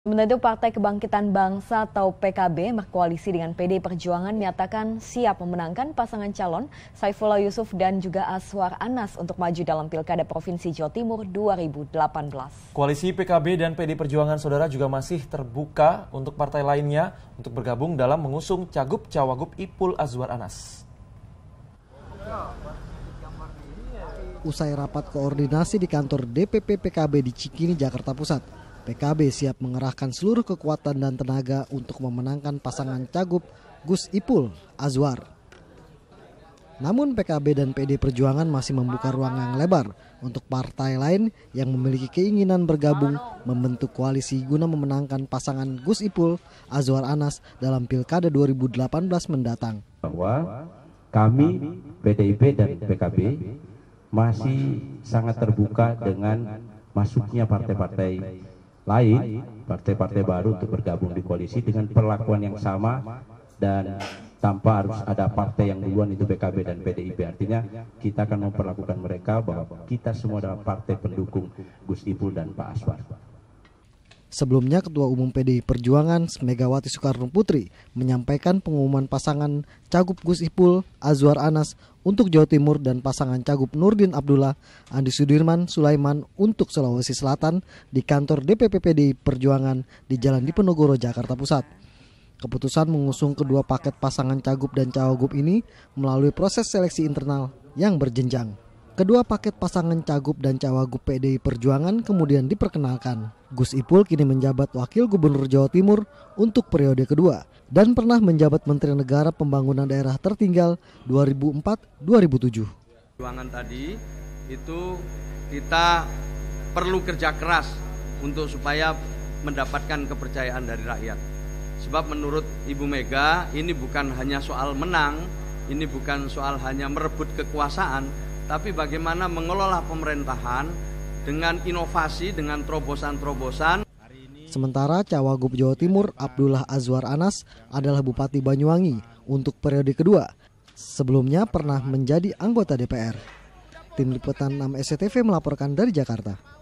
Sementara Partai Kebangkitan Bangsa atau PKB berkoalisi dengan PD Perjuangan menyatakan siap memenangkan pasangan calon Saifullah Yusuf dan juga Aswar Anas untuk maju dalam Pilkada Provinsi Jawa Timur 2018. Koalisi PKB dan PD Perjuangan Saudara juga masih terbuka untuk partai lainnya untuk bergabung dalam mengusung Cagup Cawagup Ipul Azwar Anas. Usai rapat koordinasi di kantor DPP PKB di Cikini, Jakarta Pusat, PKB siap mengerahkan seluruh kekuatan dan tenaga untuk memenangkan pasangan Cagup Gus Ipul Azwar. Namun PKB dan PD Perjuangan masih membuka ruang yang lebar untuk partai lain yang memiliki keinginan bergabung membentuk koalisi guna memenangkan pasangan Gus Ipul Azwar Anas dalam Pilkada 2018 mendatang. Bahwa kami PDIP dan PKB masih sangat terbuka dengan masuknya partai-partai lain partai-partai baru untuk bergabung di koalisi dengan perlakuan yang sama dan tanpa harus ada partai yang duluan itu PKB dan PDIP artinya kita akan memperlakukan mereka bahwa kita semua adalah partai pendukung Gus Ipul dan Pak Aswar Sebelumnya, Ketua Umum PDI Perjuangan Megawati Soekarno Putri menyampaikan pengumuman pasangan Cagup Gus Ipul Azwar Anas untuk Jawa Timur dan pasangan Cagup Nurdin Abdullah Andi Sudirman Sulaiman untuk Sulawesi Selatan di kantor DPP PDI Perjuangan di Jalan Diponegoro, Jakarta Pusat. Keputusan mengusung kedua paket pasangan Cagup dan Cawagup ini melalui proses seleksi internal yang berjenjang. Kedua paket pasangan Cagup dan Cawagup PDI Perjuangan kemudian diperkenalkan. Gus Ipul kini menjabat Wakil Gubernur Jawa Timur untuk periode kedua dan pernah menjabat Menteri Negara Pembangunan Daerah Tertinggal 2004-2007. Perjuangan tadi itu kita perlu kerja keras untuk supaya mendapatkan kepercayaan dari rakyat. Sebab menurut Ibu Mega ini bukan hanya soal menang, ini bukan soal hanya merebut kekuasaan, tapi bagaimana mengelola pemerintahan dengan inovasi, dengan terobosan-terobosan. Sementara Cawagup Jawa Timur Abdullah Azwar Anas adalah Bupati Banyuwangi untuk periode kedua. Sebelumnya pernah menjadi anggota DPR. Tim Liputan 6 SCTV melaporkan dari Jakarta.